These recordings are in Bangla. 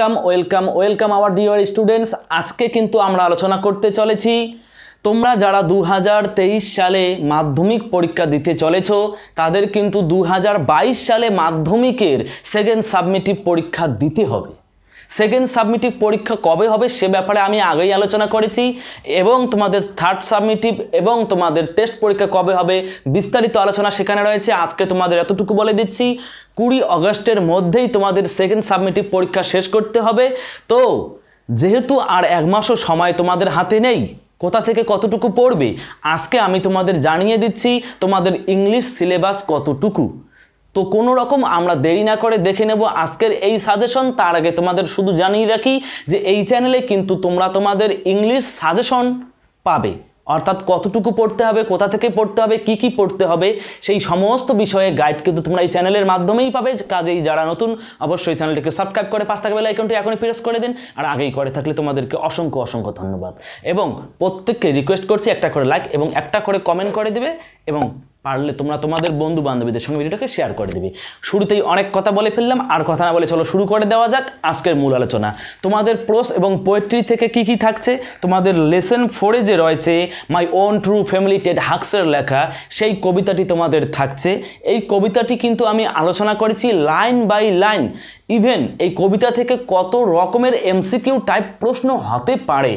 welcome welcome welcome our dear students আজকে কিন্তু আমরা আলোচনা করতে চলেছি তোমরা যারা দু সালে মাধ্যমিক পরীক্ষা দিতে চলেছ তাদের কিন্তু দু সালে মাধ্যমিকের সেকেন্ড সাবমিটিভ পরীক্ষা দিতে হবে সেকেন্ড সাবমিটিভ পরীক্ষা কবে হবে সে ব্যাপারে আমি আগেই আলোচনা করেছি এবং তোমাদের থার্ড সাবমিটিভ এবং তোমাদের টেস্ট পরীক্ষা কবে হবে বিস্তারিত আলোচনা সেখানে রয়েছে আজকে তোমাদের এতটুকু বলে দিচ্ছি কুড়ি অগস্টের মধ্যেই তোমাদের সেকেন্ড সাবমিটিভ পরীক্ষা শেষ করতে হবে তো যেহেতু আর এক মাসও সময় তোমাদের হাতে নেই কোথা থেকে কতটুকু পড়বে আজকে আমি তোমাদের জানিয়ে দিচ্ছি তোমাদের ইংলিশ সিলেবাস কতটুকু তো কোনো রকম আমরা দেরি না করে দেখে নেব আজকের এই সাজেশন তার আগে তোমাদের শুধু জানিয়ে রাখি যে এই চ্যানেলে কিন্তু তোমরা তোমাদের ইংলিশ সাজেশন পাবে অর্থাৎ কতটুকু পড়তে হবে কোথা থেকে পড়তে হবে কি কি পড়তে হবে সেই সমস্ত বিষয়ে গাইড কিন্তু তোমরা এই চ্যানেলের মাধ্যমেই পাবে কাজেই যারা নতুন অবশ্যই চ্যানেলটিকে সাবস্ক্রাইব করে পাঁচ টাকা বেলা অ্যাকাউন্টে এখনই প্রেস করে দিন আর আগেই করে থাকলে তোমাদেরকে অসংখ্য অসংখ্য ধন্যবাদ এবং প্রত্যেককে রিকোয়েস্ট করছি একটা করে লাইক এবং একটা করে কমেন্ট করে দেবে এবং পারলে তোমরা তোমাদের বন্ধু বান্ধবীদের সঙ্গে ভিডিওটাকে শেয়ার করে দেবে শুরুতেই অনেক কথা বলে ফেললাম আর কথা না বলে চলো শুরু করে দেওয়া যাক আজকের মূল আলোচনা তোমাদের প্রোস এবং পোয়েট্রি থেকে কি কি থাকছে তোমাদের লেসন ফোরে যে রয়েছে my own true family Ted হাক্সের লেখা সেই কবিতাটি তোমাদের থাকছে এই কবিতাটি কিন্তু আমি আলোচনা করেছি লাইন বাই লাইন ইভেন এই কবিতা থেকে কত রকমের এমসিকিউ টাইপ প্রশ্ন হতে পারে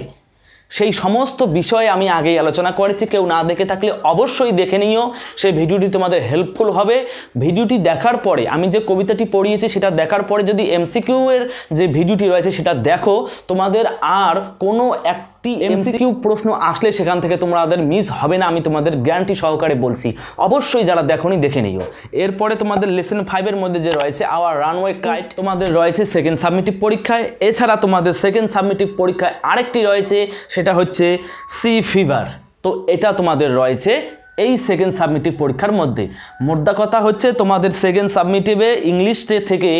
সেই সমস্ত বিষয়ে আমি আগেই আলোচনা করেছি কেউ না দেখে থাকলে অবশ্যই দেখে নিও সেই ভিডিওটি তোমাদের হেল্পফুল হবে ভিডিওটি দেখার পরে আমি যে কবিতাটি পড়িয়েছি সেটা দেখার পরে যদি এমসিকিউ এর যে ভিডিওটি রয়েছে সেটা দেখো তোমাদের আর কোনো এক সাতটি এমসিকিউ প্রশ্ন আসলে সেখান থেকে তোমরা আদের মিস হবে না আমি তোমাদের গ্যারান্টি সহকারে বলছি অবশ্যই যারা দেখনি দেখে নিও এরপরে তোমাদের লেসন ফাইভের মধ্যে যে রয়েছে আওয়ার রানওয়ে কাইট তোমাদের রয়েছে সেকেন্ড সাবমিটিভ পরীক্ষায় এছাড়া তোমাদের সেকেন্ড সাবমিটিভ পরীক্ষায় আরেকটি রয়েছে সেটা হচ্ছে সি ফিভার তো এটা তোমাদের রয়েছে এই সেকেন্ড সাবমিটিভ পরীক্ষার মধ্যে মোদ্দা কথা হচ্ছে তোমাদের সেকেন্ড সাবমিটিভে ইংলিশ থেকে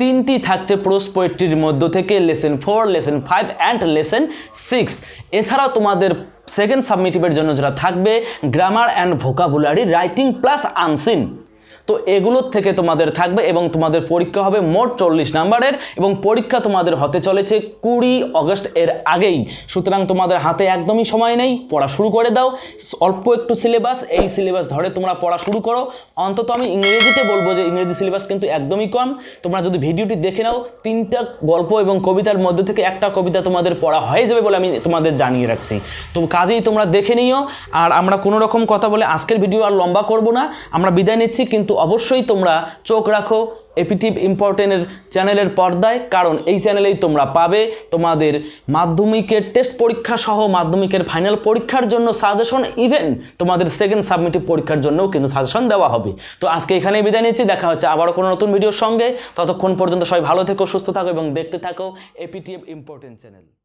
তিনটি থাকছে প্রোস পোয়েট্রির মধ্য থেকে lesson four lesson five and lesson six এছাড়াও তোমাদের সেকেন্ড সাবমিটিভের জন্য যারা থাকবে grammar and vocabulary writing plus unseen তো এগুলোর থেকে তোমাদের থাকবে এবং তোমাদের পরীক্ষা হবে মোট চল্লিশ নাম্বারের এবং পরীক্ষা তোমাদের হতে চলেছে কুড়ি অগস্ট এর আগেই সুতরাং তোমাদের হাতে একদমই সময় নেই পড়া শুরু করে দাও অল্প একটু সিলেবাস এই সিলেবাস ধরে তোমরা পড়া শুরু করো অন্তত আমি ইংরেজিতে বলবো যে ইংরেজি সিলেবাস কিন্তু একদমই কম তোমরা যদি ভিডিওটি দেখে নাও তিনটা গল্প এবং কবিতার মধ্যে থেকে একটা কবিতা তোমাদের পড়া হয়ে যাবে বলে আমি তোমাদের জানিয়ে রাখছি তো কাজেই তোমরা দেখে নিও আর আমরা কোনো রকম কথা বলে আজকের ভিডিও আর লম্বা করব না আমরা বিদায় নিচ্ছি কিন্তু অবশ্যই তোমরা চোখ রাখো এপিটিভ ইম্পর্টেন্টের চ্যানেলের পর্দায় কারণ এই চ্যানেলেই তোমরা পাবে তোমাদের মাধ্যমিকের টেস্ট পরীক্ষা সহ মাধ্যমিকের ফাইনাল পরীক্ষার জন্য সাজেশন ইভেন তোমাদের সেকেন্ড সাবমিটিভ পরীক্ষার জন্যও কিন্তু সাজেশন দেওয়া হবে তো আজকে এখানেই বিদায় নিচ্ছি দেখা হচ্ছে আবারও কোনো নতুন ভিডিওর সঙ্গে ততক্ষণ পর্যন্ত সবাই ভালো থেকো সুস্থ থাকো এবং দেখতে থাকো এপিটিএফ ইম্পর্টেন্ট চ্যানেল